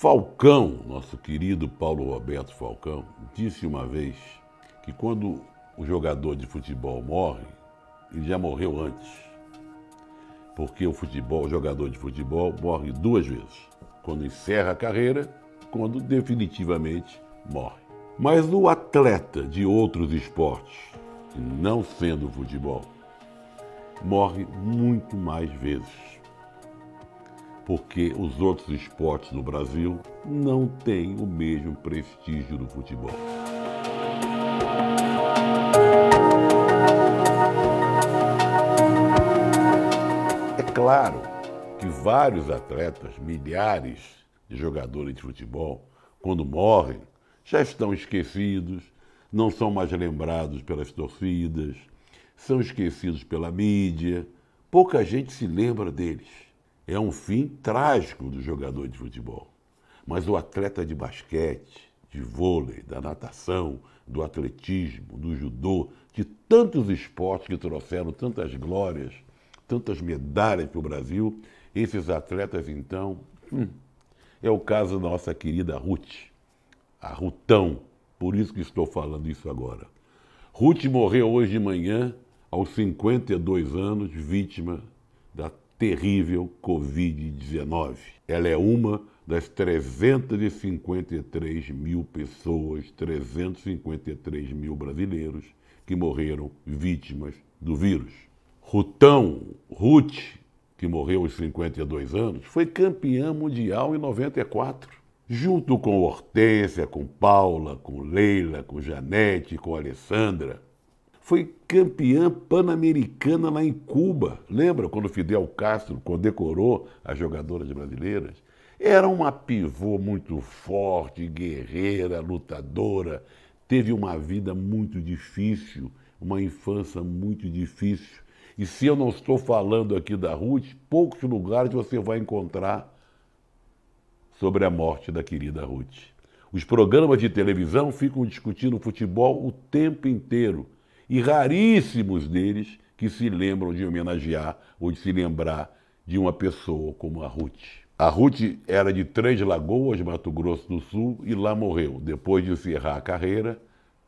Falcão, nosso querido Paulo Roberto Falcão, disse uma vez que quando o jogador de futebol morre, ele já morreu antes. Porque o futebol, o jogador de futebol morre duas vezes, quando encerra a carreira, quando definitivamente morre. Mas o atleta de outros esportes, não sendo futebol, morre muito mais vezes porque os outros esportes no Brasil não têm o mesmo prestígio do futebol. É claro que vários atletas, milhares de jogadores de futebol, quando morrem, já estão esquecidos, não são mais lembrados pelas torcidas, são esquecidos pela mídia, pouca gente se lembra deles é um fim trágico do jogador de futebol. Mas o atleta de basquete, de vôlei, da natação, do atletismo, do judô, de tantos esportes que trouxeram tantas glórias, tantas medalhas para o Brasil, esses atletas, então, hum, é o caso da nossa querida Ruth, a Rutão, por isso que estou falando isso agora. Ruth morreu hoje de manhã, aos 52 anos, vítima da terrível Covid-19. Ela é uma das 353 mil pessoas, 353 mil brasileiros que morreram vítimas do vírus. Rutão, Ruth, que morreu aos 52 anos, foi campeã mundial em 94. Junto com Hortência, com Paula, com Leila, com Janete, com Alessandra, foi campeã pan-americana lá em Cuba. Lembra quando Fidel Castro condecorou as jogadoras brasileiras? Era uma pivô muito forte, guerreira, lutadora. Teve uma vida muito difícil, uma infância muito difícil. E se eu não estou falando aqui da Ruth, poucos lugares você vai encontrar sobre a morte da querida Ruth. Os programas de televisão ficam discutindo futebol o tempo inteiro e raríssimos deles que se lembram de homenagear ou de se lembrar de uma pessoa como a Ruth. A Ruth era de Três Lagoas, Mato Grosso do Sul, e lá morreu. Depois de encerrar a carreira,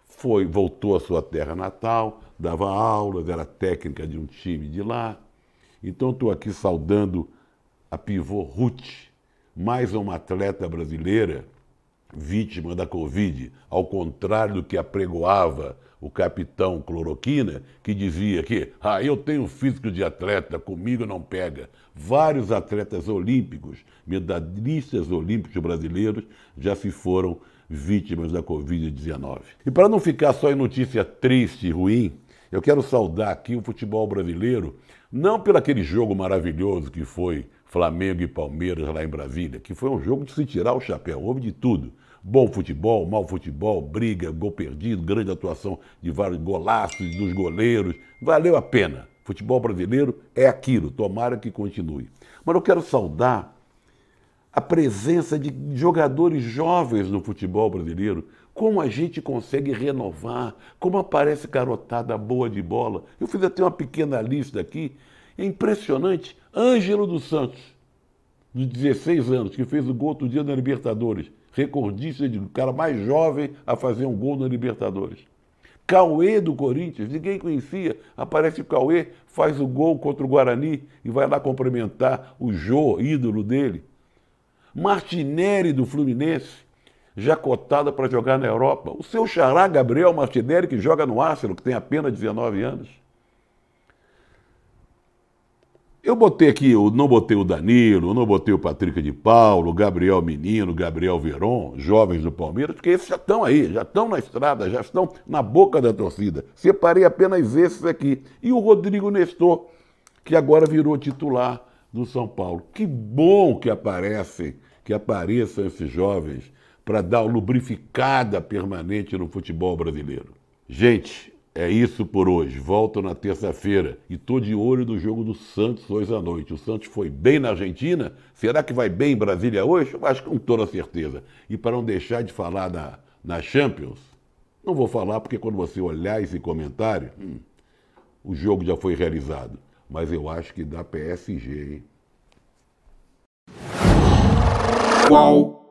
foi, voltou à sua terra natal, dava aulas, era técnica de um time de lá. Então estou aqui saudando a pivô Ruth, mais uma atleta brasileira vítima da Covid, ao contrário do que apregoava o capitão Cloroquina, que dizia que ah, eu tenho físico de atleta, comigo não pega. Vários atletas olímpicos, medalhistas olímpicos brasileiros, já se foram vítimas da Covid-19. E para não ficar só em notícia triste e ruim, eu quero saudar aqui o futebol brasileiro, não pelo aquele jogo maravilhoso que foi Flamengo e Palmeiras lá em Brasília, que foi um jogo de se tirar o chapéu, houve de tudo. Bom futebol, mau futebol, briga, gol perdido, grande atuação de vários golaços dos goleiros. Valeu a pena. Futebol brasileiro é aquilo, tomara que continue. Mas eu quero saudar a presença de jogadores jovens no futebol brasileiro. Como a gente consegue renovar, como aparece carotada boa de bola. Eu fiz até uma pequena lista aqui. É impressionante. Ângelo dos Santos, de 16 anos, que fez o gol outro dia na Libertadores. Recordista de cara mais jovem a fazer um gol na Libertadores. Cauê do Corinthians, ninguém conhecia. Aparece o Cauê, faz o gol contra o Guarani e vai lá cumprimentar o Jô, ídolo dele. Martinelli do Fluminense, já cotada para jogar na Europa. O seu xará Gabriel Martinelli, que joga no Arsenal, que tem apenas 19 anos. Eu botei aqui, eu não botei o Danilo, não botei o Patrick de Paulo, Gabriel Menino, Gabriel Veron, jovens do Palmeiras, porque esses já estão aí, já estão na estrada, já estão na boca da torcida. Separei apenas esses aqui. E o Rodrigo Nestor, que agora virou titular do São Paulo. Que bom que aparecem, que apareçam esses jovens para dar lubrificada permanente no futebol brasileiro. Gente, é isso por hoje. Volto na terça-feira e tô de olho no jogo do Santos hoje à noite. O Santos foi bem na Argentina. Será que vai bem em Brasília hoje? Eu acho que com toda certeza. E para não deixar de falar na, na Champions, não vou falar porque quando você olhar esse comentário, hum, o jogo já foi realizado. Mas eu acho que dá PSG, hein? Qual?